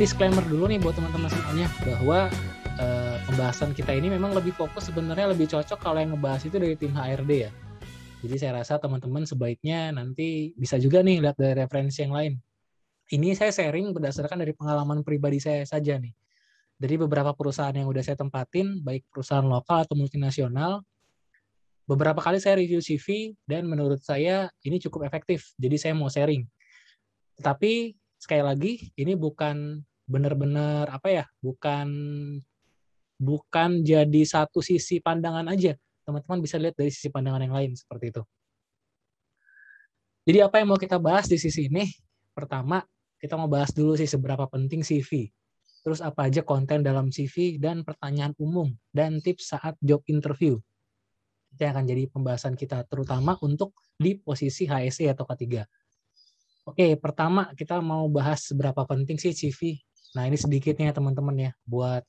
disclaimer dulu nih buat teman-teman semuanya bahwa e, pembahasan kita ini memang lebih fokus sebenarnya lebih cocok kalau yang ngebahas itu dari tim HRD ya. Jadi saya rasa teman-teman sebaiknya nanti bisa juga nih lihat dari referensi yang lain. Ini saya sharing berdasarkan dari pengalaman pribadi saya saja nih. Dari beberapa perusahaan yang udah saya tempatin, baik perusahaan lokal atau multinasional, beberapa kali saya review CV dan menurut saya ini cukup efektif. Jadi saya mau sharing. Tetapi sekali lagi ini bukan benar-benar apa ya bukan bukan jadi satu sisi pandangan aja teman-teman bisa lihat dari sisi pandangan yang lain seperti itu jadi apa yang mau kita bahas di sisi ini pertama kita mau bahas dulu sih seberapa penting CV terus apa aja konten dalam CV dan pertanyaan umum dan tips saat job interview itu yang akan jadi pembahasan kita terutama untuk di posisi HSE atau k K3. Oke, pertama kita mau bahas seberapa penting sih CV Nah ini sedikitnya ya, teman-teman ya buat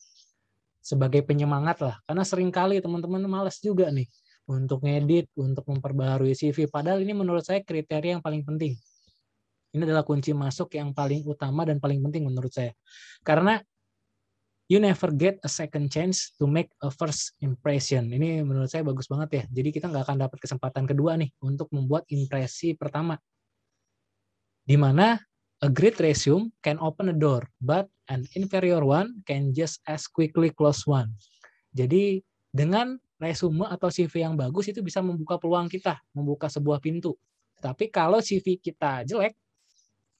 sebagai penyemangat lah. Karena seringkali teman-teman males juga nih untuk ngedit, untuk memperbaharui CV. Padahal ini menurut saya kriteria yang paling penting. Ini adalah kunci masuk yang paling utama dan paling penting menurut saya. Karena you never get a second chance to make a first impression. Ini menurut saya bagus banget ya. Jadi kita nggak akan dapat kesempatan kedua nih untuk membuat impresi pertama. Di mana A great resume can open a door, but an inferior one can just as quickly close one. Jadi dengan resume atau CV yang bagus itu bisa membuka peluang kita, membuka sebuah pintu. Tapi kalau CV kita jelek,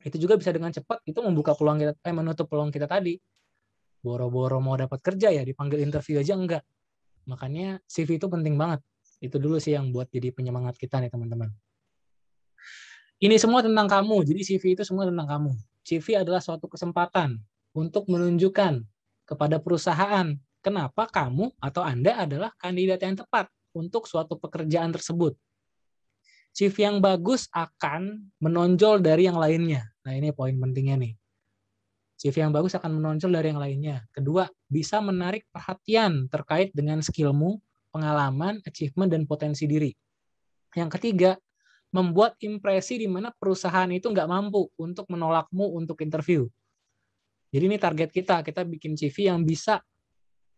itu juga bisa dengan cepat itu membuka peluang kita, eh menutup peluang kita tadi. Boro-boro mau dapat kerja ya dipanggil interview aja enggak. Makanya CV itu penting banget. Itu dulu sih yang buat jadi penyemangat kita nih teman-teman. Ini semua tentang kamu. Jadi CV itu semua tentang kamu. CV adalah suatu kesempatan untuk menunjukkan kepada perusahaan kenapa kamu atau Anda adalah kandidat yang tepat untuk suatu pekerjaan tersebut. CV yang bagus akan menonjol dari yang lainnya. Nah, ini poin pentingnya nih. CV yang bagus akan menonjol dari yang lainnya. Kedua, bisa menarik perhatian terkait dengan skillmu, pengalaman, achievement, dan potensi diri. Yang ketiga, membuat impresi di mana perusahaan itu nggak mampu untuk menolakmu untuk interview. Jadi ini target kita, kita bikin CV yang bisa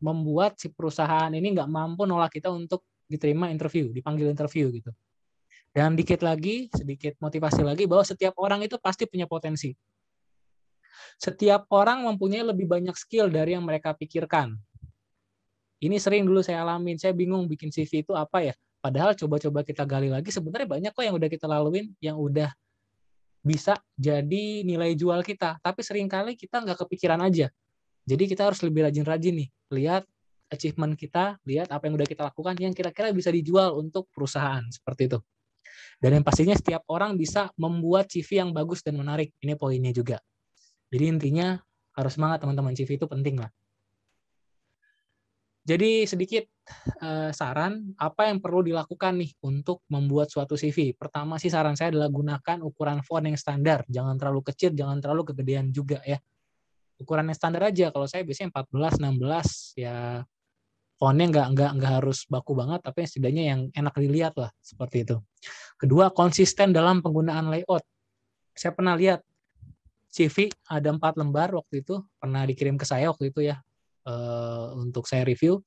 membuat si perusahaan ini nggak mampu nolak kita untuk diterima interview, dipanggil interview gitu. Dan dikit lagi, sedikit motivasi lagi bahwa setiap orang itu pasti punya potensi. Setiap orang mempunyai lebih banyak skill dari yang mereka pikirkan. Ini sering dulu saya alamin, saya bingung bikin CV itu apa ya Padahal coba-coba kita gali lagi sebenarnya banyak kok yang udah kita laluin, yang udah bisa jadi nilai jual kita. Tapi seringkali kita nggak kepikiran aja. Jadi kita harus lebih rajin-rajin nih, lihat achievement kita, lihat apa yang udah kita lakukan yang kira-kira bisa dijual untuk perusahaan seperti itu. Dan yang pastinya setiap orang bisa membuat CV yang bagus dan menarik. Ini poinnya juga. Jadi intinya harus semangat teman-teman CV itu penting lah. Jadi sedikit uh, saran apa yang perlu dilakukan nih untuk membuat suatu CV. Pertama sih saran saya adalah gunakan ukuran font yang standar, jangan terlalu kecil, jangan terlalu kegedean juga ya. Ukuran yang standar aja. Kalau saya biasanya 14, 16 ya fontnya nggak nggak nggak harus baku banget, tapi setidaknya yang enak dilihat lah seperti itu. Kedua konsisten dalam penggunaan layout. Saya pernah lihat CV ada empat lembar waktu itu pernah dikirim ke saya waktu itu ya uh, untuk saya review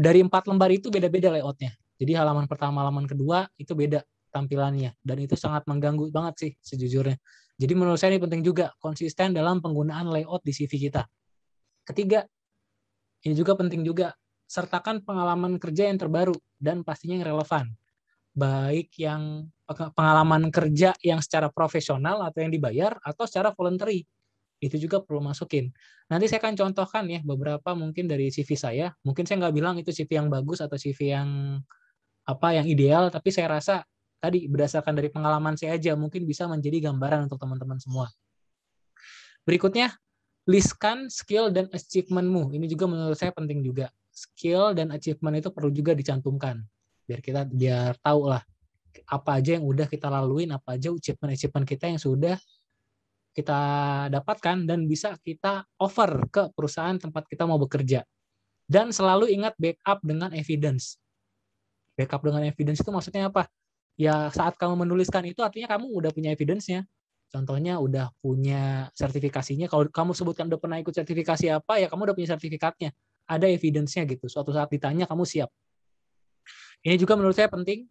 dari empat lembar itu beda-beda layoutnya. Jadi halaman pertama, halaman kedua itu beda tampilannya dan itu sangat mengganggu banget sih sejujurnya. Jadi menurut saya ini penting juga konsisten dalam penggunaan layout di CV kita. Ketiga, ini juga penting juga sertakan pengalaman kerja yang terbaru dan pastinya yang relevan. Baik yang pengalaman kerja yang secara profesional atau yang dibayar atau secara voluntary itu juga perlu masukin. Nanti saya akan contohkan ya beberapa mungkin dari CV saya. Mungkin saya nggak bilang itu CV yang bagus atau CV yang apa yang ideal, tapi saya rasa tadi berdasarkan dari pengalaman saya aja mungkin bisa menjadi gambaran untuk teman-teman semua. Berikutnya, listkan skill dan achievementmu. Ini juga menurut saya penting juga. Skill dan achievement itu perlu juga dicantumkan biar kita biar tahu lah apa aja yang udah kita laluin, apa aja achievement-achievement kita yang sudah kita dapatkan dan bisa kita offer ke perusahaan tempat kita mau bekerja. Dan selalu ingat backup dengan evidence. Backup dengan evidence itu maksudnya apa? Ya saat kamu menuliskan itu artinya kamu udah punya evidence-nya. Contohnya udah punya sertifikasinya. Kalau kamu sebutkan udah pernah ikut sertifikasi apa, ya kamu udah punya sertifikatnya. Ada evidence-nya gitu. Suatu saat ditanya kamu siap. Ini juga menurut saya penting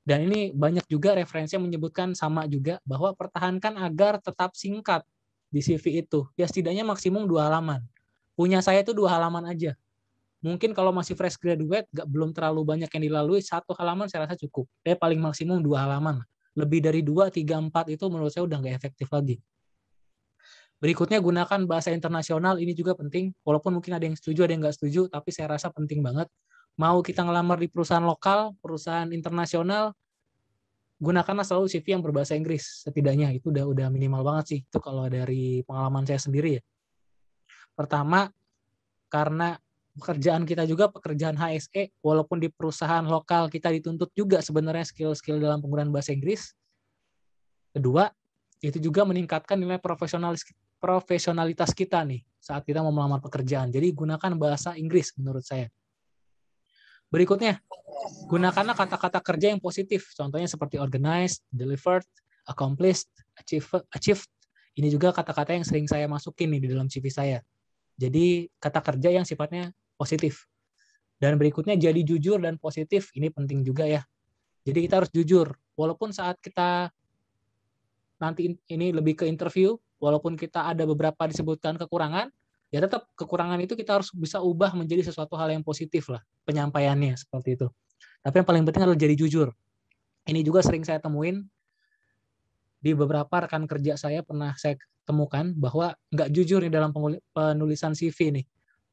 dan ini banyak juga referensi yang menyebutkan sama juga bahwa pertahankan agar tetap singkat di CV itu. Ya setidaknya maksimum dua halaman. Punya saya itu dua halaman aja. Mungkin kalau masih fresh graduate, gak, belum terlalu banyak yang dilalui, satu halaman saya rasa cukup. Eh, paling maksimum dua halaman. Lebih dari dua, tiga, empat itu menurut saya udah nggak efektif lagi. Berikutnya gunakan bahasa internasional, ini juga penting. Walaupun mungkin ada yang setuju, ada yang nggak setuju, tapi saya rasa penting banget mau kita ngelamar di perusahaan lokal, perusahaan internasional, gunakanlah selalu CV yang berbahasa Inggris setidaknya itu udah udah minimal banget sih itu kalau dari pengalaman saya sendiri ya. Pertama karena pekerjaan kita juga pekerjaan HSE walaupun di perusahaan lokal kita dituntut juga sebenarnya skill-skill dalam penggunaan bahasa Inggris. Kedua, itu juga meningkatkan nilai profesionalis profesionalitas kita nih saat kita mau melamar pekerjaan. Jadi gunakan bahasa Inggris menurut saya. Berikutnya, gunakanlah kata-kata kerja yang positif. Contohnya seperti organized, delivered, accomplished, achieved. Ini juga kata-kata yang sering saya masukin nih di dalam CV saya. Jadi kata kerja yang sifatnya positif. Dan berikutnya jadi jujur dan positif. Ini penting juga ya. Jadi kita harus jujur. Walaupun saat kita nanti ini lebih ke interview, walaupun kita ada beberapa disebutkan kekurangan, ya tetap kekurangan itu kita harus bisa ubah menjadi sesuatu hal yang positif lah penyampaiannya seperti itu. Tapi yang paling penting adalah jadi jujur. Ini juga sering saya temuin di beberapa rekan kerja saya pernah saya temukan bahwa nggak jujur nih dalam penulisan CV nih.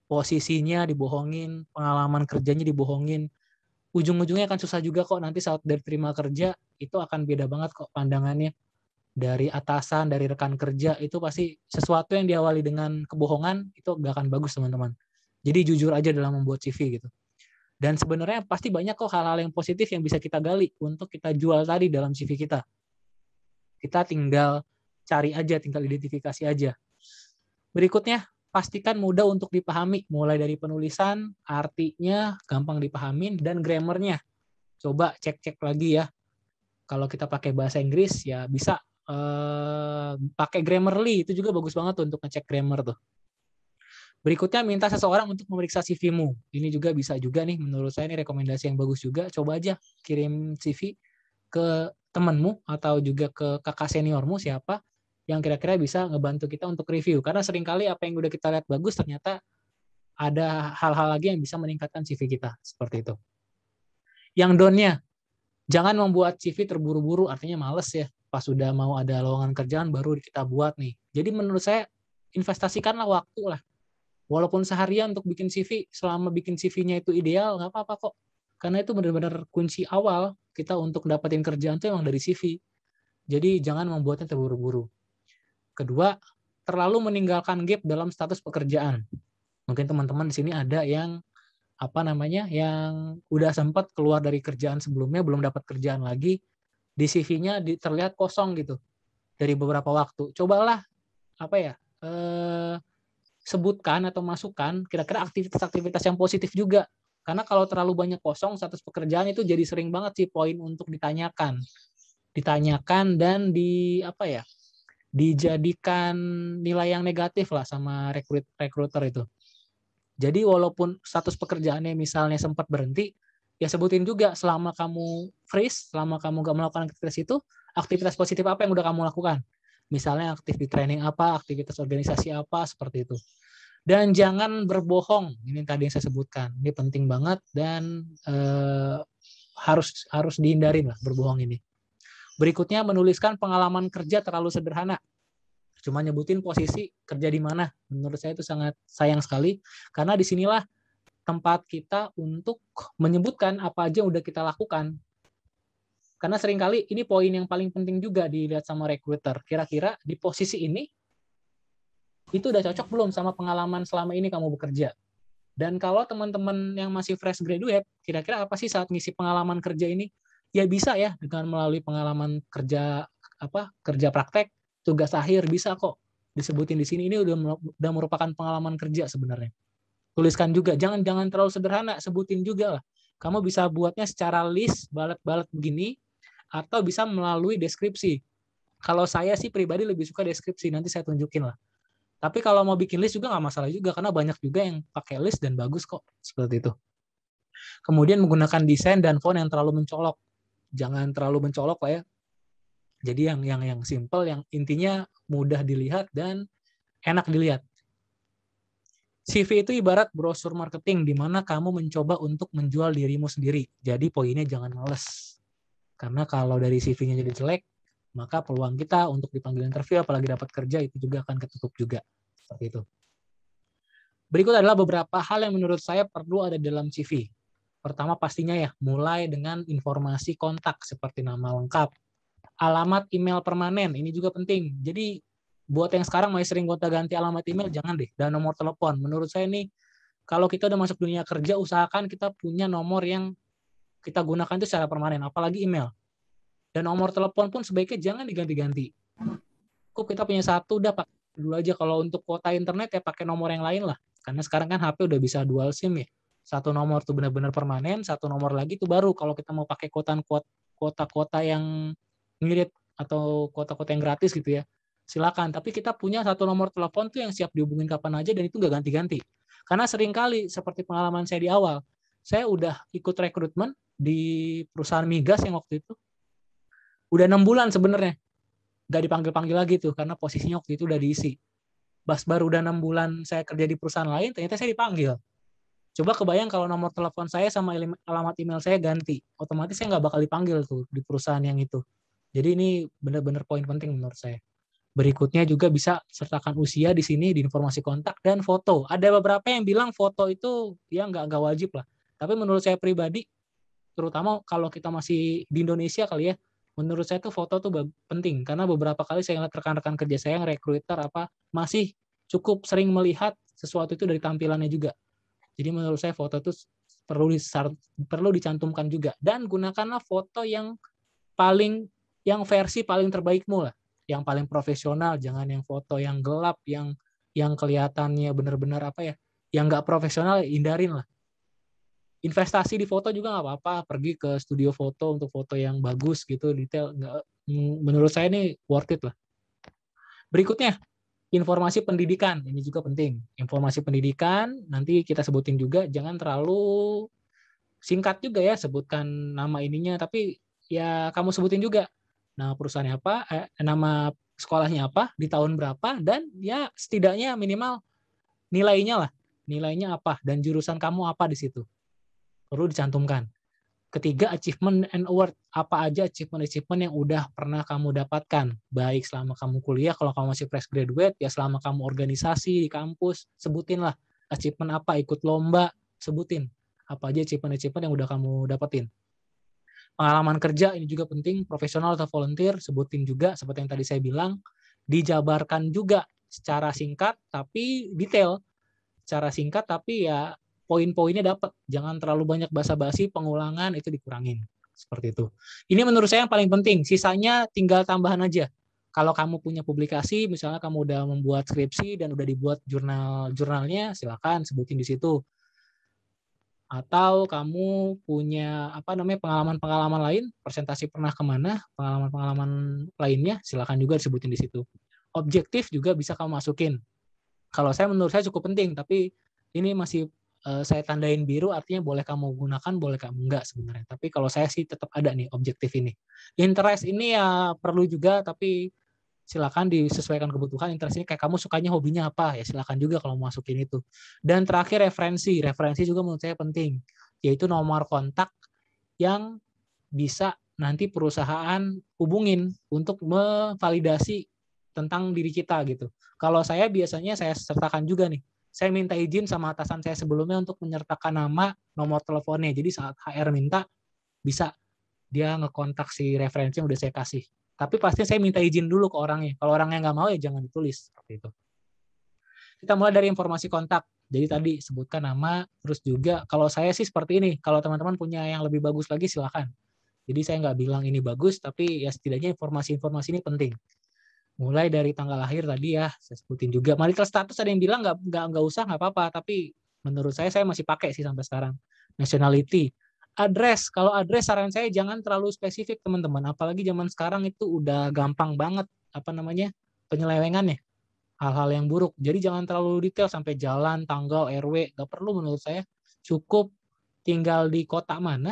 Posisinya dibohongin, pengalaman kerjanya dibohongin. Ujung-ujungnya akan susah juga kok nanti saat diterima kerja itu akan beda banget kok pandangannya dari atasan, dari rekan kerja itu pasti sesuatu yang diawali dengan kebohongan itu gak akan bagus teman-teman. Jadi jujur aja dalam membuat CV gitu. Dan sebenarnya pasti banyak kok hal-hal yang positif yang bisa kita gali untuk kita jual tadi dalam CV kita. Kita tinggal cari aja, tinggal identifikasi aja. Berikutnya, pastikan mudah untuk dipahami, mulai dari penulisan, artinya, gampang dipahamin, dan grammarnya. Coba cek-cek lagi ya. Kalau kita pakai bahasa Inggris, ya bisa pakai Grammarly itu juga bagus banget tuh untuk ngecek grammar tuh. Berikutnya minta seseorang untuk memeriksa CV-mu. Ini juga bisa juga nih menurut saya ini rekomendasi yang bagus juga. Coba aja kirim CV ke temanmu atau juga ke kakak seniormu siapa yang kira-kira bisa ngebantu kita untuk review. Karena seringkali apa yang udah kita lihat bagus ternyata ada hal-hal lagi yang bisa meningkatkan CV kita seperti itu. Yang donnya, jangan membuat CV terburu-buru, artinya males ya pas sudah mau ada lowongan kerjaan baru kita buat nih. Jadi menurut saya investasikanlah waktu lah. Walaupun seharian untuk bikin CV, selama bikin CV-nya itu ideal, nggak apa-apa kok. Karena itu benar-benar kunci awal kita untuk dapetin kerjaan itu emang dari CV. Jadi jangan membuatnya terburu-buru. Kedua, terlalu meninggalkan gap dalam status pekerjaan. Mungkin teman-teman di sini ada yang apa namanya yang udah sempat keluar dari kerjaan sebelumnya belum dapat kerjaan lagi di CV-nya terlihat kosong gitu dari beberapa waktu. Cobalah apa ya eh, sebutkan atau masukkan kira-kira aktivitas-aktivitas yang positif juga. Karena kalau terlalu banyak kosong status pekerjaan itu jadi sering banget sih poin untuk ditanyakan, ditanyakan dan di apa ya dijadikan nilai yang negatif lah sama rekrut rekruter itu. Jadi walaupun status pekerjaannya misalnya sempat berhenti, ya sebutin juga selama kamu freeze, selama kamu gak melakukan aktivitas itu, aktivitas positif apa yang udah kamu lakukan. Misalnya aktif di training apa, aktivitas organisasi apa, seperti itu. Dan jangan berbohong, ini tadi yang saya sebutkan. Ini penting banget dan eh, harus harus dihindarin lah berbohong ini. Berikutnya menuliskan pengalaman kerja terlalu sederhana. Cuma nyebutin posisi kerja di mana. Menurut saya itu sangat sayang sekali karena disinilah tempat kita untuk menyebutkan apa aja yang udah kita lakukan. Karena seringkali ini poin yang paling penting juga dilihat sama recruiter. Kira-kira di posisi ini, itu udah cocok belum sama pengalaman selama ini kamu bekerja? Dan kalau teman-teman yang masih fresh graduate, kira-kira apa sih saat ngisi pengalaman kerja ini? Ya bisa ya dengan melalui pengalaman kerja apa kerja praktek, tugas akhir bisa kok disebutin di sini. Ini udah udah merupakan pengalaman kerja sebenarnya tuliskan juga. Jangan jangan terlalu sederhana, sebutin juga lah. Kamu bisa buatnya secara list, balet-balet begini, atau bisa melalui deskripsi. Kalau saya sih pribadi lebih suka deskripsi, nanti saya tunjukin lah. Tapi kalau mau bikin list juga nggak masalah juga, karena banyak juga yang pakai list dan bagus kok, seperti itu. Kemudian menggunakan desain dan font yang terlalu mencolok. Jangan terlalu mencolok lah ya. Jadi yang yang yang simple, yang intinya mudah dilihat dan enak dilihat. CV itu ibarat brosur marketing di mana kamu mencoba untuk menjual dirimu sendiri. Jadi poinnya jangan males. Karena kalau dari CV-nya jadi jelek, maka peluang kita untuk dipanggil interview apalagi dapat kerja itu juga akan ketutup juga. Seperti itu. Berikut adalah beberapa hal yang menurut saya perlu ada dalam CV. Pertama pastinya ya, mulai dengan informasi kontak seperti nama lengkap, alamat email permanen, ini juga penting. Jadi buat yang sekarang masih sering gonta ganti alamat email jangan deh dan nomor telepon menurut saya ini kalau kita udah masuk dunia kerja usahakan kita punya nomor yang kita gunakan itu secara permanen apalagi email dan nomor telepon pun sebaiknya jangan diganti-ganti cukup kita punya satu udah pakai dulu aja kalau untuk kuota internet ya pakai nomor yang lain lah karena sekarang kan HP udah bisa dual SIM ya satu nomor tuh benar-benar permanen satu nomor lagi tuh baru kalau kita mau pakai kuota kuota kuota yang ngirit atau kuota kuota yang gratis gitu ya silakan. Tapi kita punya satu nomor telepon tuh yang siap dihubungin kapan aja dan itu nggak ganti-ganti. Karena sering kali seperti pengalaman saya di awal, saya udah ikut rekrutmen di perusahaan migas yang waktu itu udah enam bulan sebenarnya nggak dipanggil panggil lagi tuh karena posisinya waktu itu udah diisi. Bas baru udah enam bulan saya kerja di perusahaan lain, ternyata saya dipanggil. Coba kebayang kalau nomor telepon saya sama alamat email saya ganti, otomatis saya nggak bakal dipanggil tuh di perusahaan yang itu. Jadi ini benar-benar poin penting menurut saya. Berikutnya juga bisa sertakan usia di sini di informasi kontak dan foto. Ada beberapa yang bilang foto itu ya nggak nggak wajib lah. Tapi menurut saya pribadi, terutama kalau kita masih di Indonesia kali ya, menurut saya itu foto tuh penting karena beberapa kali saya lihat rekan-rekan kerja saya yang recruiter apa masih cukup sering melihat sesuatu itu dari tampilannya juga. Jadi menurut saya foto itu perlu perlu dicantumkan juga dan gunakanlah foto yang paling yang versi paling terbaikmu lah yang paling profesional, jangan yang foto yang gelap, yang yang kelihatannya benar-benar apa ya, yang nggak profesional ya hindarin lah. Investasi di foto juga nggak apa-apa, pergi ke studio foto untuk foto yang bagus gitu, detail. Nggak, menurut saya ini worth it lah. Berikutnya, informasi pendidikan ini juga penting. Informasi pendidikan nanti kita sebutin juga, jangan terlalu singkat juga ya sebutkan nama ininya, tapi ya kamu sebutin juga nama perusahaannya apa, eh, nama sekolahnya apa, di tahun berapa, dan ya setidaknya minimal nilainya lah, nilainya apa, dan jurusan kamu apa di situ. Perlu dicantumkan. Ketiga, achievement and award. Apa aja achievement-achievement yang udah pernah kamu dapatkan. Baik selama kamu kuliah, kalau kamu masih fresh graduate, ya selama kamu organisasi di kampus, sebutin lah. Achievement apa, ikut lomba, sebutin. Apa aja achievement-achievement yang udah kamu dapetin pengalaman kerja ini juga penting, profesional atau volunteer, sebutin juga seperti yang tadi saya bilang, dijabarkan juga secara singkat tapi detail. Secara singkat tapi ya poin-poinnya dapat. Jangan terlalu banyak basa-basi, pengulangan itu dikurangin. Seperti itu. Ini menurut saya yang paling penting. Sisanya tinggal tambahan aja. Kalau kamu punya publikasi, misalnya kamu udah membuat skripsi dan udah dibuat jurnal jurnalnya, silakan sebutin di situ atau kamu punya apa namanya pengalaman-pengalaman lain, presentasi pernah kemana, pengalaman-pengalaman lainnya, silakan juga disebutin di situ. Objektif juga bisa kamu masukin. Kalau saya menurut saya cukup penting, tapi ini masih eh, saya tandain biru, artinya boleh kamu gunakan, boleh kamu enggak sebenarnya. Tapi kalau saya sih tetap ada nih objektif ini. Interest ini ya perlu juga, tapi silakan disesuaikan kebutuhan interestnya kayak kamu sukanya hobinya apa ya silakan juga kalau mau masukin itu dan terakhir referensi referensi juga menurut saya penting yaitu nomor kontak yang bisa nanti perusahaan hubungin untuk memvalidasi tentang diri kita gitu kalau saya biasanya saya sertakan juga nih saya minta izin sama atasan saya sebelumnya untuk menyertakan nama nomor teleponnya jadi saat HR minta bisa dia ngekontak si referensi yang udah saya kasih tapi pasti saya minta izin dulu ke orangnya. Kalau orangnya nggak mau ya jangan ditulis itu. Kita mulai dari informasi kontak. Jadi tadi sebutkan nama, terus juga kalau saya sih seperti ini. Kalau teman-teman punya yang lebih bagus lagi silakan. Jadi saya nggak bilang ini bagus, tapi ya setidaknya informasi-informasi ini penting. Mulai dari tanggal lahir tadi ya, saya sebutin juga. Marital status ada yang bilang nggak nggak nggak usah nggak apa-apa, tapi menurut saya saya masih pakai sih sampai sekarang. Nationality, address. Kalau address saran saya jangan terlalu spesifik teman-teman. Apalagi zaman sekarang itu udah gampang banget apa namanya penyelewengannya hal-hal yang buruk. Jadi jangan terlalu detail sampai jalan, tanggal, RW. Gak perlu menurut saya. Cukup tinggal di kota mana,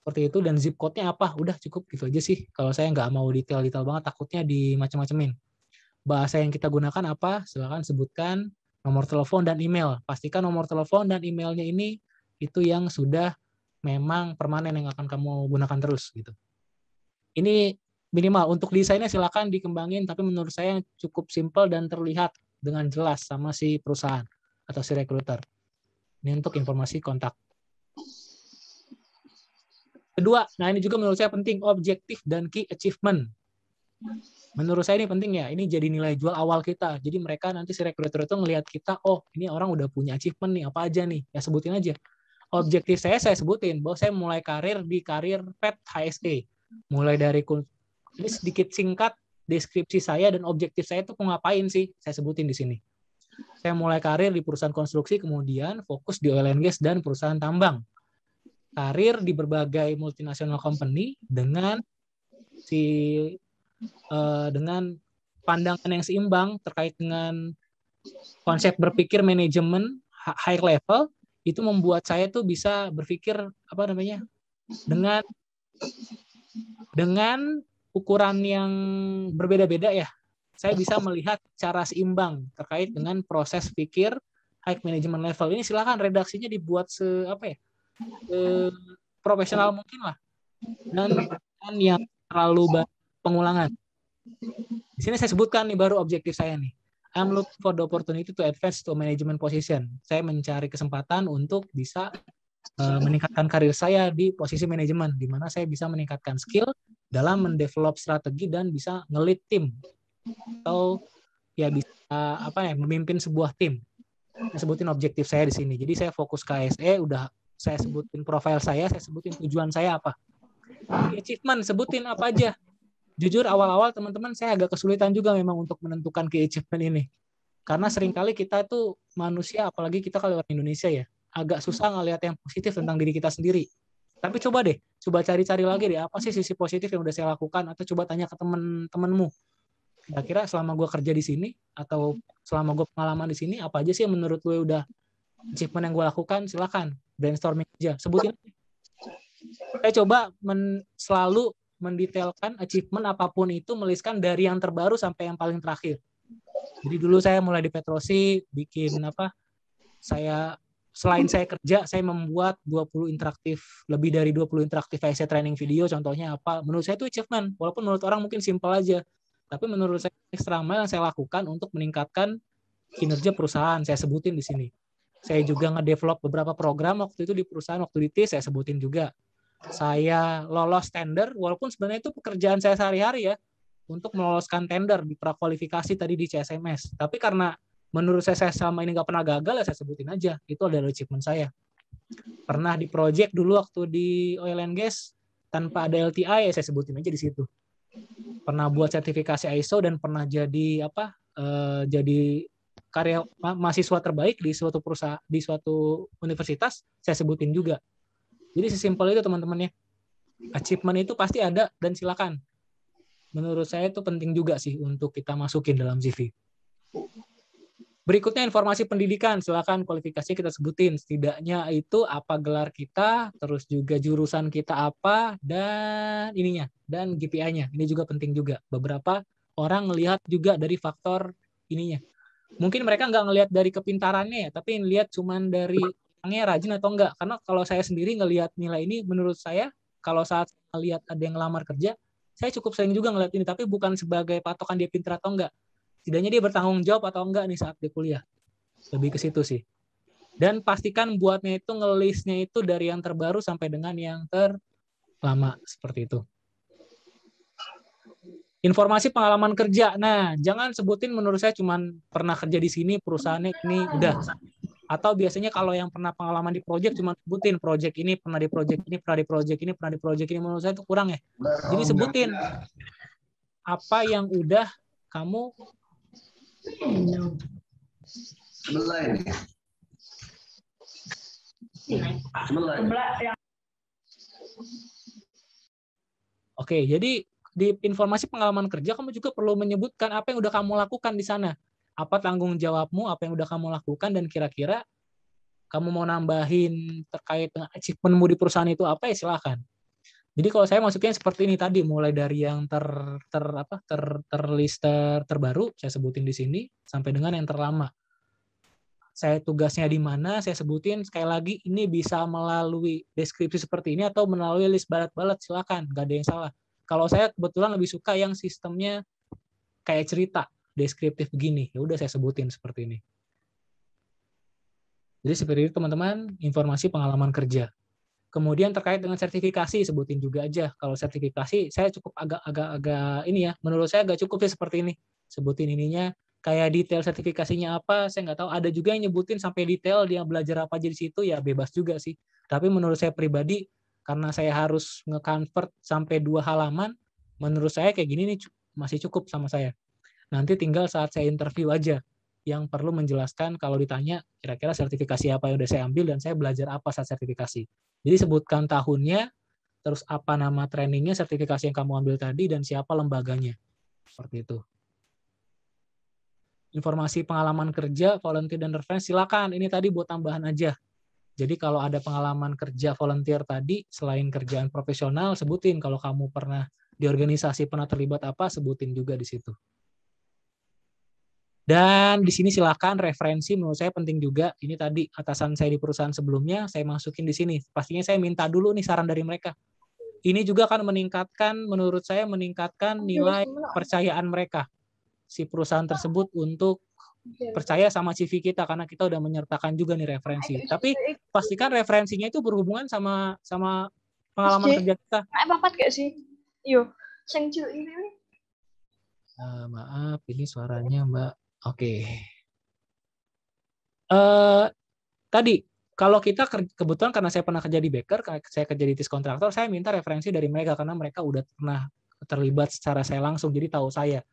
seperti itu dan zip code-nya apa udah cukup gitu aja sih kalau saya nggak mau detail-detail banget takutnya di macam-macamin bahasa yang kita gunakan apa silahkan sebutkan nomor telepon dan email pastikan nomor telepon dan emailnya ini itu yang sudah memang permanen yang akan kamu gunakan terus gitu. Ini minimal untuk desainnya silakan dikembangin tapi menurut saya cukup simple dan terlihat dengan jelas sama si perusahaan atau si recruiter. Ini untuk informasi kontak. Kedua, nah ini juga menurut saya penting objektif dan key achievement. Menurut saya ini penting ya, ini jadi nilai jual awal kita. Jadi mereka nanti si recruiter itu ngelihat kita, oh ini orang udah punya achievement nih, apa aja nih, ya sebutin aja objektif saya saya sebutin bahwa saya mulai karir di karir pet HSE mulai dari ini sedikit singkat deskripsi saya dan objektif saya itu mau ngapain sih saya sebutin di sini saya mulai karir di perusahaan konstruksi kemudian fokus di oil and gas dan perusahaan tambang karir di berbagai multinasional company dengan si uh, dengan pandangan yang seimbang terkait dengan konsep berpikir manajemen high level itu membuat saya tuh bisa berpikir apa namanya dengan dengan ukuran yang berbeda-beda ya saya bisa melihat cara seimbang terkait dengan proses pikir high management level ini silahkan redaksinya dibuat se apa ya se profesional mungkin lah dan, dan yang terlalu pengulangan di sini saya sebutkan nih baru objektif saya nih I'm look for the opportunity to advance to management position. Saya mencari kesempatan untuk bisa uh, meningkatkan karir saya di posisi manajemen, di mana saya bisa meningkatkan skill dalam mendevelop strategi dan bisa ngelit tim atau ya bisa apa ya memimpin sebuah tim. Saya sebutin objektif saya di sini. Jadi saya fokus KSE, e, udah saya sebutin profil saya, saya sebutin tujuan saya apa. Achievement sebutin apa aja jujur awal-awal teman-teman saya agak kesulitan juga memang untuk menentukan key achievement ini. Karena hmm. seringkali kita itu manusia, apalagi kita kalau orang Indonesia ya, agak hmm. susah ngelihat yang positif tentang diri kita sendiri. Tapi coba deh, coba cari-cari lagi deh, apa sih sisi positif yang udah saya lakukan, atau coba tanya ke temen-temenmu. Kira-kira selama gue kerja di sini, atau selama gue pengalaman di sini, apa aja sih yang menurut gue udah achievement yang gue lakukan, silahkan brainstorming aja, sebutin. Saya coba men selalu mendetailkan achievement apapun itu meliskan dari yang terbaru sampai yang paling terakhir. Jadi dulu saya mulai di Petrosi bikin apa? Saya selain saya kerja, saya membuat 20 interaktif, lebih dari 20 interaktif saya training video contohnya apa. Menurut saya itu achievement, walaupun menurut orang mungkin simpel aja. Tapi menurut saya extra mile yang saya lakukan untuk meningkatkan kinerja perusahaan, saya sebutin di sini. Saya juga ngedevelop beberapa program waktu itu di perusahaan, waktu di TIS saya sebutin juga saya lolos tender walaupun sebenarnya itu pekerjaan saya sehari-hari ya untuk meloloskan tender di prakualifikasi tadi di CSMS. Tapi karena menurut saya, saya selama ini nggak pernah gagal ya saya sebutin aja itu adalah achievement saya. Pernah di project dulu waktu di oil and gas tanpa ada LTI ya saya sebutin aja di situ. Pernah buat sertifikasi ISO dan pernah jadi apa? uh, jadi karya mahasiswa terbaik di suatu perusahaan di suatu universitas saya sebutin juga jadi sesimpel itu teman-teman ya. Achievement itu pasti ada dan silakan. Menurut saya itu penting juga sih untuk kita masukin dalam CV. Berikutnya informasi pendidikan, silakan kualifikasi kita sebutin. Setidaknya itu apa gelar kita, terus juga jurusan kita apa, dan ininya, dan GPA-nya. Ini juga penting juga. Beberapa orang melihat juga dari faktor ininya. Mungkin mereka nggak ngelihat dari kepintarannya ya, tapi lihat cuman dari orangnya rajin atau enggak karena kalau saya sendiri ngelihat nilai ini menurut saya kalau saat lihat ada yang ngelamar kerja saya cukup sering juga ngelihat ini tapi bukan sebagai patokan dia pintar atau enggak tidaknya dia bertanggung jawab atau enggak nih saat dia kuliah lebih ke situ sih dan pastikan buatnya itu ngelisnya itu dari yang terbaru sampai dengan yang terlama seperti itu informasi pengalaman kerja. Nah, jangan sebutin menurut saya cuman pernah kerja di sini perusahaannya ini udah atau biasanya kalau yang pernah pengalaman di project cuma sebutin project ini pernah di project ini pernah di project ini pernah di project ini menurut saya itu kurang ya jadi sebutin apa yang udah kamu sebelah ini Oke, jadi di informasi pengalaman kerja kamu juga perlu menyebutkan apa yang udah kamu lakukan di sana apa tanggung jawabmu, apa yang udah kamu lakukan, dan kira-kira kamu mau nambahin terkait dengan achievementmu di perusahaan itu apa ya silahkan. Jadi kalau saya maksudnya seperti ini tadi, mulai dari yang ter ter apa ter terlist ter, terbaru saya sebutin di sini sampai dengan yang terlama. Saya tugasnya di mana, saya sebutin sekali lagi ini bisa melalui deskripsi seperti ini atau melalui list balat-balat silakan, nggak ada yang salah. Kalau saya kebetulan lebih suka yang sistemnya kayak cerita deskriptif begini ya udah saya sebutin seperti ini jadi seperti itu teman-teman informasi pengalaman kerja kemudian terkait dengan sertifikasi sebutin juga aja kalau sertifikasi saya cukup agak agak agak ini ya menurut saya agak cukup sih seperti ini sebutin ininya kayak detail sertifikasinya apa saya nggak tahu ada juga yang nyebutin sampai detail dia belajar apa aja di situ ya bebas juga sih tapi menurut saya pribadi karena saya harus nge-convert sampai dua halaman menurut saya kayak gini nih masih cukup sama saya Nanti tinggal saat saya interview aja yang perlu menjelaskan kalau ditanya kira-kira sertifikasi apa yang udah saya ambil dan saya belajar apa saat sertifikasi. Jadi sebutkan tahunnya, terus apa nama trainingnya, sertifikasi yang kamu ambil tadi, dan siapa lembaganya. Seperti itu. Informasi pengalaman kerja, volunteer, dan referensi, silakan. Ini tadi buat tambahan aja. Jadi kalau ada pengalaman kerja volunteer tadi, selain kerjaan profesional, sebutin. Kalau kamu pernah di organisasi, pernah terlibat apa, sebutin juga di situ. Dan di sini silakan referensi menurut saya penting juga. Ini tadi atasan saya di perusahaan sebelumnya saya masukin di sini. Pastinya saya minta dulu nih saran dari mereka. Ini juga akan meningkatkan menurut saya meningkatkan nilai percayaan mereka si perusahaan tersebut untuk percaya sama CV kita karena kita udah menyertakan juga nih referensi. Tapi pastikan referensinya itu berhubungan sama sama pengalaman kerja kita. Nah, gak sih? Yo, sengcil ini. Ah, maaf, ini suaranya Mbak Oke. Uh, tadi kalau kita kebetulan karena saya pernah kerja di Baker, saya kerja di tis kontraktor, saya minta referensi dari mereka karena mereka udah pernah terlibat secara saya langsung, jadi tahu saya.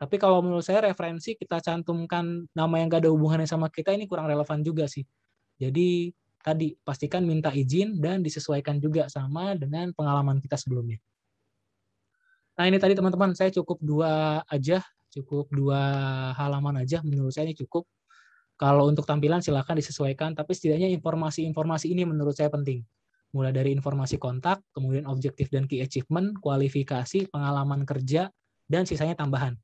Tapi kalau menurut saya referensi kita cantumkan nama yang gak ada hubungannya sama kita ini kurang relevan juga sih. Jadi tadi pastikan minta izin dan disesuaikan juga sama dengan pengalaman kita sebelumnya. Nah ini tadi teman-teman saya cukup dua aja cukup dua halaman aja menurut saya ini cukup. Kalau untuk tampilan silahkan disesuaikan, tapi setidaknya informasi-informasi ini menurut saya penting. Mulai dari informasi kontak, kemudian objektif dan key achievement, kualifikasi, pengalaman kerja, dan sisanya tambahan.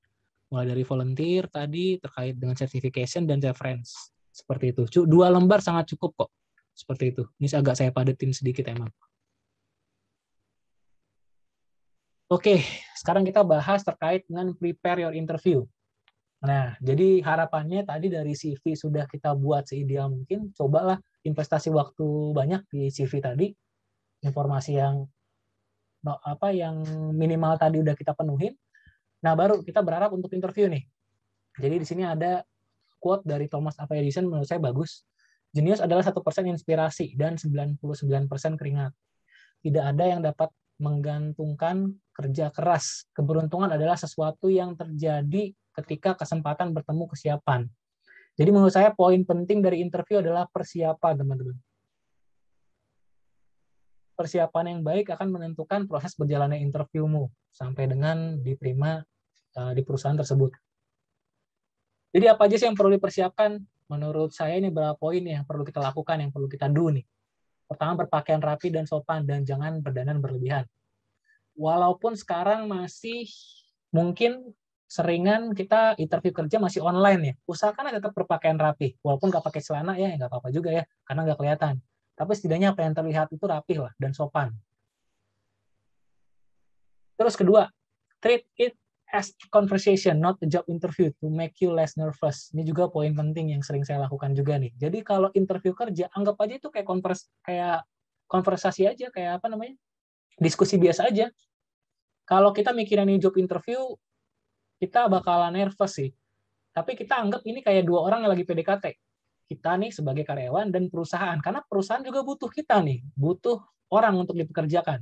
Mulai dari volunteer tadi terkait dengan certification dan reference. Seperti itu. Dua lembar sangat cukup kok. Seperti itu. Ini agak saya padatin sedikit emang. Oke, sekarang kita bahas terkait dengan prepare your interview. Nah, jadi harapannya tadi dari CV sudah kita buat seideal mungkin, cobalah investasi waktu banyak di CV tadi, informasi yang apa yang minimal tadi udah kita penuhin. Nah, baru kita berharap untuk interview nih. Jadi di sini ada quote dari Thomas Alva Edison menurut saya bagus. Genius adalah satu persen inspirasi dan 99% keringat. Tidak ada yang dapat menggantungkan kerja keras. Keberuntungan adalah sesuatu yang terjadi ketika kesempatan bertemu kesiapan. Jadi menurut saya poin penting dari interview adalah persiapan, teman-teman. Persiapan yang baik akan menentukan proses berjalannya interviewmu sampai dengan diterima eh, di perusahaan tersebut. Jadi apa aja sih yang perlu dipersiapkan? Menurut saya ini berapa poin yang perlu kita lakukan, yang perlu kita do nih. Pertama, berpakaian rapi dan sopan dan jangan berdandan berlebihan. Walaupun sekarang masih mungkin seringan kita interview kerja masih online ya, usahakan tetap berpakaian rapi. Walaupun nggak pakai celana ya nggak apa-apa juga ya, karena nggak kelihatan. Tapi setidaknya apa yang terlihat itu rapi lah dan sopan. Terus kedua, treat it as conversation, not a job interview to make you less nervous. Ini juga poin penting yang sering saya lakukan juga nih. Jadi kalau interview kerja, anggap aja itu kayak konvers kayak konversasi aja, kayak apa namanya? diskusi biasa aja. Kalau kita mikirin ini job interview, kita bakalan nervous sih. Tapi kita anggap ini kayak dua orang yang lagi PDKT. Kita nih sebagai karyawan dan perusahaan. Karena perusahaan juga butuh kita nih. Butuh orang untuk dipekerjakan.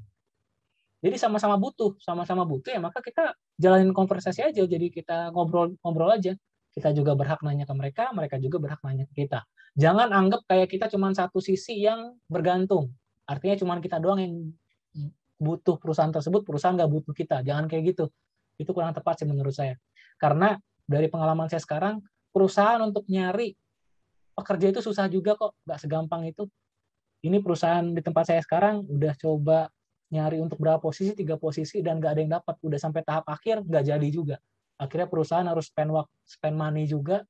Jadi sama-sama butuh, sama-sama butuh ya maka kita jalanin konversasi aja. Jadi kita ngobrol-ngobrol aja. Kita juga berhak nanya ke mereka, mereka juga berhak nanya ke kita. Jangan anggap kayak kita cuma satu sisi yang bergantung. Artinya cuma kita doang yang butuh perusahaan tersebut, perusahaan nggak butuh kita. Jangan kayak gitu. Itu kurang tepat sih menurut saya. Karena dari pengalaman saya sekarang, perusahaan untuk nyari pekerja itu susah juga kok, nggak segampang itu. Ini perusahaan di tempat saya sekarang udah coba nyari untuk berapa posisi tiga posisi dan nggak ada yang dapat udah sampai tahap akhir nggak jadi juga akhirnya perusahaan harus spend waktu spend money juga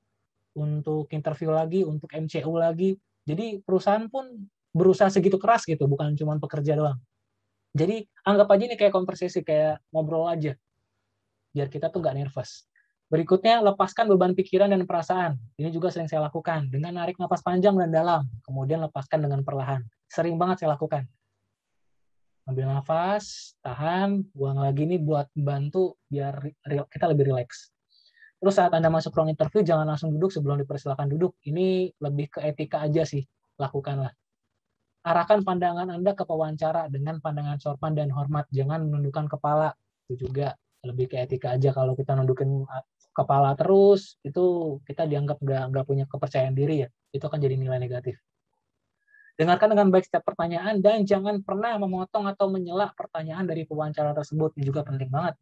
untuk interview lagi untuk MCU lagi jadi perusahaan pun berusaha segitu keras gitu bukan cuma pekerja doang jadi anggap aja ini kayak konversasi kayak ngobrol aja biar kita tuh nggak nervous Berikutnya, lepaskan beban pikiran dan perasaan. Ini juga sering saya lakukan dengan narik nafas panjang dan dalam, kemudian lepaskan dengan perlahan. Sering banget saya lakukan ambil nafas, tahan, buang lagi ini buat bantu biar kita lebih rileks. Terus saat Anda masuk ruang interview, jangan langsung duduk sebelum dipersilakan duduk. Ini lebih ke etika aja sih, lakukanlah. Arahkan pandangan Anda ke pewawancara dengan pandangan sopan dan hormat. Jangan menundukkan kepala. Itu juga lebih ke etika aja. Kalau kita nundukin ah, kepala terus, itu kita dianggap nggak punya kepercayaan diri ya. Itu akan jadi nilai negatif. Dengarkan dengan baik setiap pertanyaan dan jangan pernah memotong atau menyela pertanyaan dari pewawancara tersebut. Ini juga penting banget.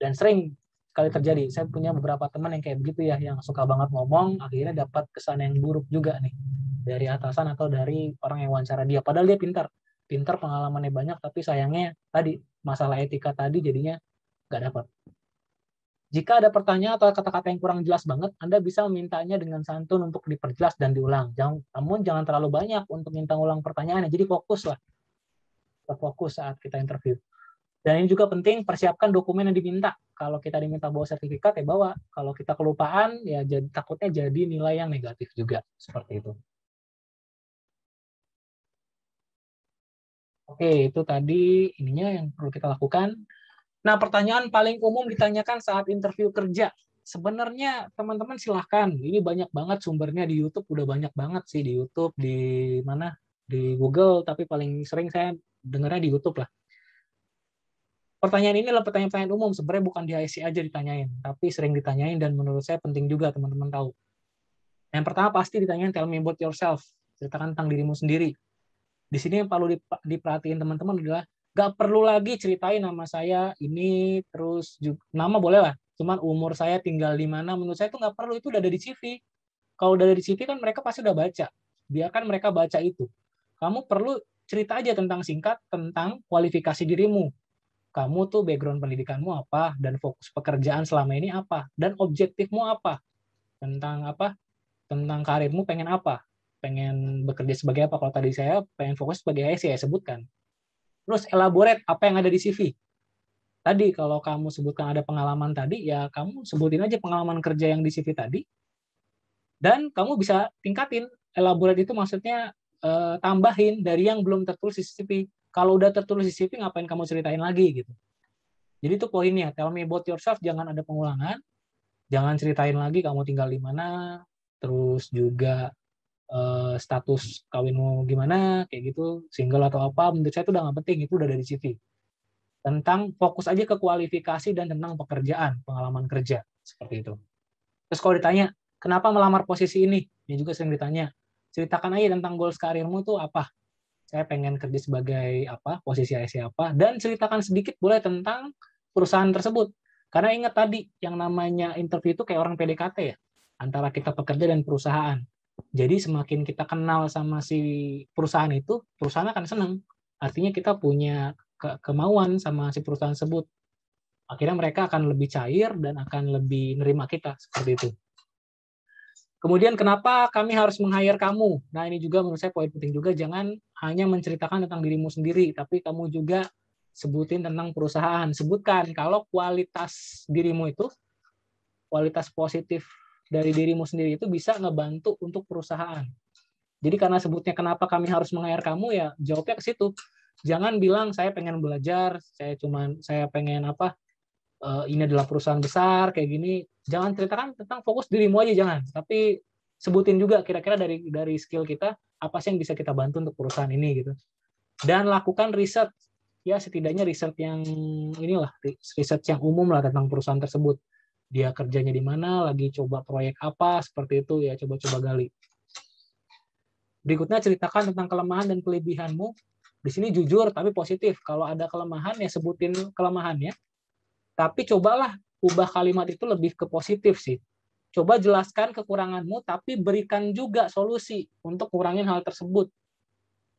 Dan sering sekali terjadi. Saya punya beberapa teman yang kayak begitu ya, yang suka banget ngomong, akhirnya dapat kesan yang buruk juga nih dari atasan atau dari orang yang wawancara dia. Padahal dia pintar, pintar pengalamannya banyak, tapi sayangnya tadi masalah etika tadi jadinya nggak dapat. Jika ada pertanyaan atau kata-kata yang kurang jelas banget, Anda bisa memintanya dengan santun untuk diperjelas dan diulang. Jangan, namun jangan terlalu banyak untuk minta ulang pertanyaannya. Jadi fokuslah. Fokus saat kita interview. Dan ini juga penting, persiapkan dokumen yang diminta. Kalau kita diminta bawa sertifikat, ya bawa. Kalau kita kelupaan, ya jadi, takutnya jadi nilai yang negatif juga. Seperti itu. Oke, itu tadi ininya yang perlu kita lakukan. Nah, pertanyaan paling umum ditanyakan saat interview kerja. Sebenarnya teman-teman silahkan, ini banyak banget sumbernya di YouTube, udah banyak banget sih di YouTube, di mana, di Google, tapi paling sering saya dengarnya di YouTube lah. Pertanyaan ini adalah pertanyaan-pertanyaan umum, sebenarnya bukan di IC aja ditanyain, tapi sering ditanyain dan menurut saya penting juga teman-teman tahu. Yang pertama pasti ditanyain tell me about yourself, ceritakan tentang dirimu sendiri. Di sini yang perlu diperhatiin teman-teman adalah Gak perlu lagi ceritain nama saya ini, terus juga, nama boleh lah. Cuman umur saya tinggal di mana, menurut saya itu nggak perlu. Itu udah ada di CV. Kalau udah ada di CV kan mereka pasti udah baca. Biarkan mereka baca itu. Kamu perlu cerita aja tentang singkat, tentang kualifikasi dirimu. Kamu tuh background pendidikanmu apa, dan fokus pekerjaan selama ini apa, dan objektifmu apa. Tentang apa, tentang karirmu pengen apa, pengen bekerja sebagai apa. Kalau tadi saya pengen fokus sebagai AS ya sebutkan. Terus elaborate apa yang ada di CV. Tadi kalau kamu sebutkan ada pengalaman tadi, ya kamu sebutin aja pengalaman kerja yang di CV tadi. Dan kamu bisa tingkatin. Elaborate itu maksudnya eh, tambahin dari yang belum tertulis di CV. Kalau udah tertulis di CV, ngapain kamu ceritain lagi gitu. Jadi itu poinnya, tell me about yourself, jangan ada pengulangan, jangan ceritain lagi kamu tinggal di mana, terus juga uh, status kawinmu gimana kayak gitu single atau apa menurut saya itu udah nggak penting itu udah dari CV tentang fokus aja ke kualifikasi dan tentang pekerjaan pengalaman kerja seperti itu terus kalau ditanya kenapa melamar posisi ini Ini ya juga sering ditanya ceritakan aja tentang goals karirmu tuh apa saya pengen kerja sebagai apa posisi IC apa dan ceritakan sedikit boleh tentang perusahaan tersebut karena ingat tadi yang namanya interview itu kayak orang PDKT ya antara kita pekerja dan perusahaan jadi semakin kita kenal sama si perusahaan itu, perusahaan akan senang. Artinya kita punya ke kemauan sama si perusahaan tersebut. Akhirnya mereka akan lebih cair dan akan lebih nerima kita seperti itu. Kemudian kenapa kami harus meng kamu? Nah ini juga menurut saya poin penting juga jangan hanya menceritakan tentang dirimu sendiri, tapi kamu juga sebutin tentang perusahaan. Sebutkan kalau kualitas dirimu itu kualitas positif dari dirimu sendiri itu bisa ngebantu untuk perusahaan. Jadi karena sebutnya kenapa kami harus mengajar kamu ya jawabnya ke situ. Jangan bilang saya pengen belajar, saya cuman saya pengen apa eh, ini adalah perusahaan besar kayak gini. Jangan ceritakan tentang fokus dirimu aja jangan, tapi sebutin juga kira-kira dari dari skill kita apa sih yang bisa kita bantu untuk perusahaan ini gitu. Dan lakukan riset ya setidaknya riset yang inilah riset yang umum lah tentang perusahaan tersebut dia kerjanya di mana, lagi coba proyek apa, seperti itu ya coba-coba gali. Berikutnya ceritakan tentang kelemahan dan kelebihanmu. Di sini jujur tapi positif. Kalau ada kelemahan ya sebutin kelemahannya. Tapi cobalah ubah kalimat itu lebih ke positif sih. Coba jelaskan kekuranganmu tapi berikan juga solusi untuk kurangin hal tersebut.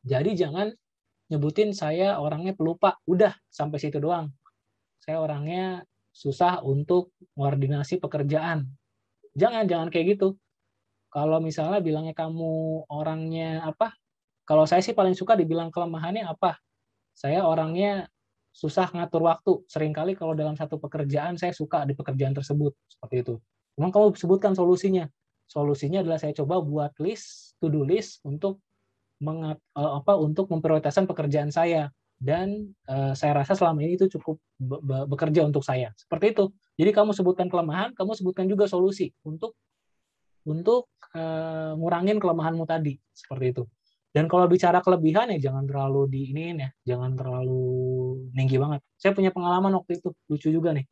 Jadi jangan nyebutin saya orangnya pelupa. Udah sampai situ doang. Saya orangnya susah untuk koordinasi pekerjaan. Jangan jangan kayak gitu. Kalau misalnya bilangnya kamu orangnya apa? Kalau saya sih paling suka dibilang kelemahannya apa? Saya orangnya susah ngatur waktu. Seringkali kalau dalam satu pekerjaan saya suka di pekerjaan tersebut seperti itu. Memang kamu sebutkan solusinya. Solusinya adalah saya coba buat list, to do list untuk mengat, eh, apa untuk memprioritaskan pekerjaan saya dan uh, saya rasa selama ini itu cukup be be bekerja untuk saya. Seperti itu. Jadi kamu sebutkan kelemahan, kamu sebutkan juga solusi untuk untuk uh, ngurangin kelemahanmu tadi, seperti itu. Dan kalau bicara kelebihan ya jangan terlalu diinin ya, jangan terlalu tinggi banget. Saya punya pengalaman waktu itu lucu juga nih.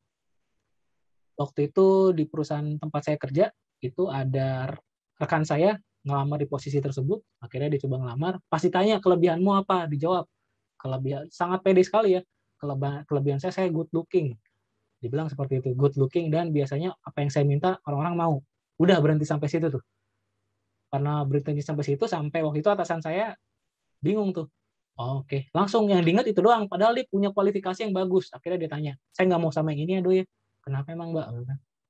Waktu itu di perusahaan tempat saya kerja itu ada rekan saya ngelamar di posisi tersebut, akhirnya dia coba ngelamar, pasti tanya kelebihanmu apa, dijawab kelebihan sangat pede sekali ya kelebihan kelebihan saya saya good looking dibilang seperti itu good looking dan biasanya apa yang saya minta orang-orang mau udah berhenti sampai situ tuh karena berhenti sampai situ sampai waktu itu atasan saya bingung tuh oh, oke okay. langsung yang diingat itu doang padahal dia punya kualifikasi yang bagus akhirnya dia tanya saya nggak mau sama yang ini aduh ya kenapa emang mbak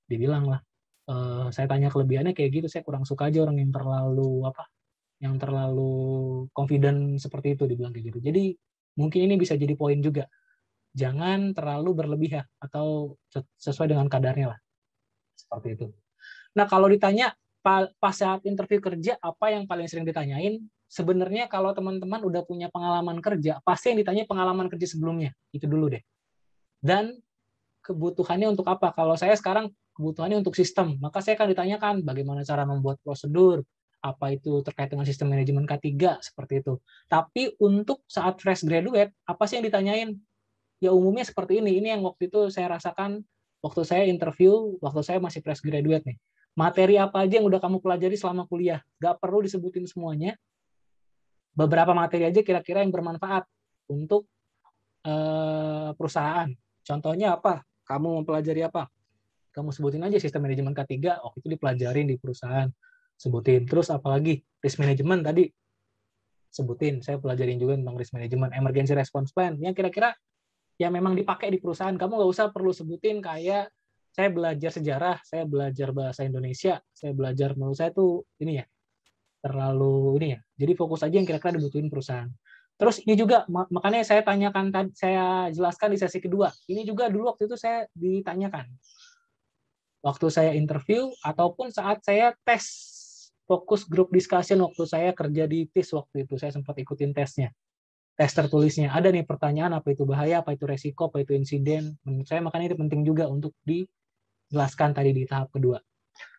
dibilang lah e, saya tanya kelebihannya kayak gitu saya kurang suka aja orang yang terlalu apa yang terlalu confident seperti itu dibilang kayak gitu jadi Mungkin ini bisa jadi poin juga. Jangan terlalu berlebih ya atau sesuai dengan kadarnya lah. Seperti itu. Nah, kalau ditanya pas saat interview kerja apa yang paling sering ditanyain? Sebenarnya kalau teman-teman udah punya pengalaman kerja, pasti yang ditanya pengalaman kerja sebelumnya. Itu dulu deh. Dan kebutuhannya untuk apa? Kalau saya sekarang kebutuhannya untuk sistem, maka saya akan ditanyakan bagaimana cara membuat prosedur, apa itu terkait dengan sistem manajemen K3 seperti itu. Tapi untuk saat fresh graduate, apa sih yang ditanyain? Ya umumnya seperti ini. Ini yang waktu itu saya rasakan waktu saya interview, waktu saya masih fresh graduate nih. Materi apa aja yang udah kamu pelajari selama kuliah? Gak perlu disebutin semuanya. Beberapa materi aja kira-kira yang bermanfaat untuk eh, perusahaan. Contohnya apa? Kamu mempelajari apa? Kamu sebutin aja sistem manajemen K3, waktu itu dipelajarin di perusahaan sebutin. Terus apalagi risk management tadi sebutin. Saya pelajarin juga tentang risk management, emergency response plan yang kira-kira ya memang dipakai di perusahaan. Kamu nggak usah perlu sebutin kayak saya belajar sejarah, saya belajar bahasa Indonesia, saya belajar menurut saya tuh ini ya terlalu ini ya. Jadi fokus aja yang kira-kira dibutuhin perusahaan. Terus ini juga makanya saya tanyakan saya jelaskan di sesi kedua. Ini juga dulu waktu itu saya ditanyakan. Waktu saya interview ataupun saat saya tes fokus grup discussion waktu saya kerja di TIS waktu itu. Saya sempat ikutin tesnya. Tes tertulisnya. Ada nih pertanyaan apa itu bahaya, apa itu resiko, apa itu insiden. Menurut saya makanya itu penting juga untuk dijelaskan tadi di tahap kedua.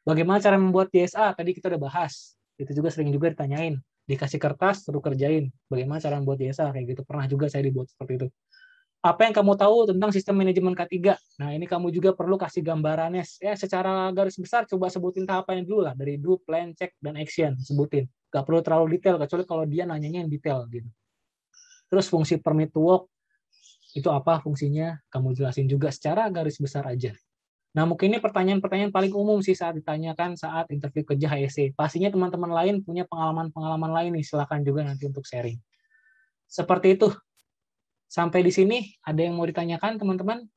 Bagaimana cara membuat TSA Tadi kita udah bahas. Itu juga sering juga ditanyain. Dikasih kertas, suruh kerjain. Bagaimana cara membuat TSA Kayak gitu. Pernah juga saya dibuat seperti itu apa yang kamu tahu tentang sistem manajemen K3? Nah, ini kamu juga perlu kasih gambarannya ya secara garis besar coba sebutin tahapannya dulu lah dari do, plan, check dan action sebutin. Gak perlu terlalu detail kecuali kalau dia nanyanya yang detail gitu. Terus fungsi permit to work itu apa fungsinya? Kamu jelasin juga secara garis besar aja. Nah, mungkin ini pertanyaan-pertanyaan paling umum sih saat ditanyakan saat interview kerja HSE. Pastinya teman-teman lain punya pengalaman-pengalaman lain nih, Silahkan juga nanti untuk sharing. Seperti itu Sampai di sini ada yang mau ditanyakan teman-teman?